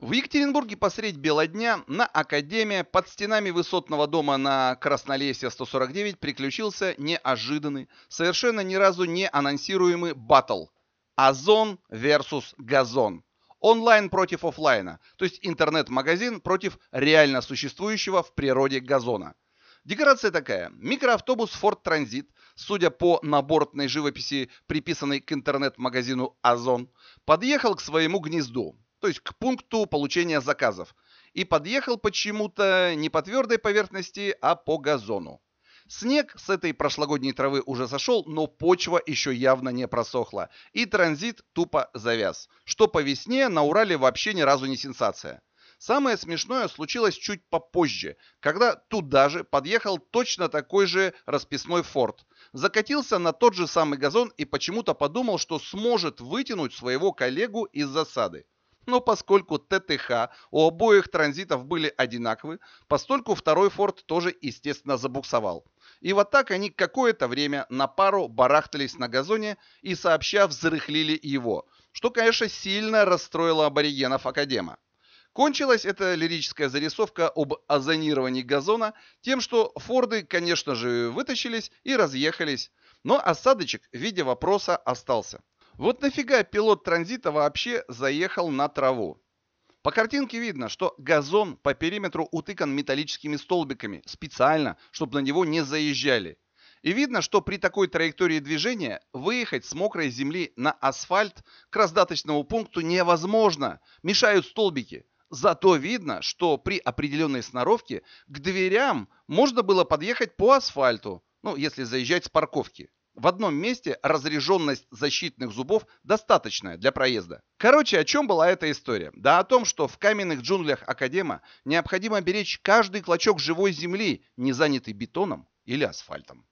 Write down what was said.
В Екатеринбурге посредь бела дня на Академия под стенами высотного дома на Краснолесье 149 приключился неожиданный, совершенно ни разу не анонсируемый батл. Озон versus газон. Онлайн против офлайна, то есть интернет-магазин против реально существующего в природе газона. Декорация такая. Микроавтобус Ford Transit, судя по набортной живописи, приписанной к интернет-магазину «Озон», подъехал к своему гнезду то есть к пункту получения заказов, и подъехал почему-то не по твердой поверхности, а по газону. Снег с этой прошлогодней травы уже сошел, но почва еще явно не просохла, и транзит тупо завяз, что по весне на Урале вообще ни разу не сенсация. Самое смешное случилось чуть попозже, когда туда же подъехал точно такой же расписной форт. Закатился на тот же самый газон и почему-то подумал, что сможет вытянуть своего коллегу из засады но поскольку ТТХ у обоих транзитов были одинаковы, постольку второй форт тоже, естественно, забуксовал. И вот так они какое-то время на пару барахтались на газоне и сообща взрыхлили его, что, конечно, сильно расстроило аборигенов Академа. Кончилась эта лирическая зарисовка об озонировании газона тем, что Форды, конечно же, вытащились и разъехались, но осадочек в виде вопроса остался. Вот нафига пилот транзита вообще заехал на траву? По картинке видно, что газон по периметру утыкан металлическими столбиками специально, чтобы на него не заезжали. И видно, что при такой траектории движения выехать с мокрой земли на асфальт к раздаточному пункту невозможно, мешают столбики. Зато видно, что при определенной сноровке к дверям можно было подъехать по асфальту, ну, если заезжать с парковки. В одном месте разряженность защитных зубов достаточная для проезда. Короче, о чем была эта история? Да о том, что в каменных джунглях Академа необходимо беречь каждый клочок живой земли, не занятый бетоном или асфальтом.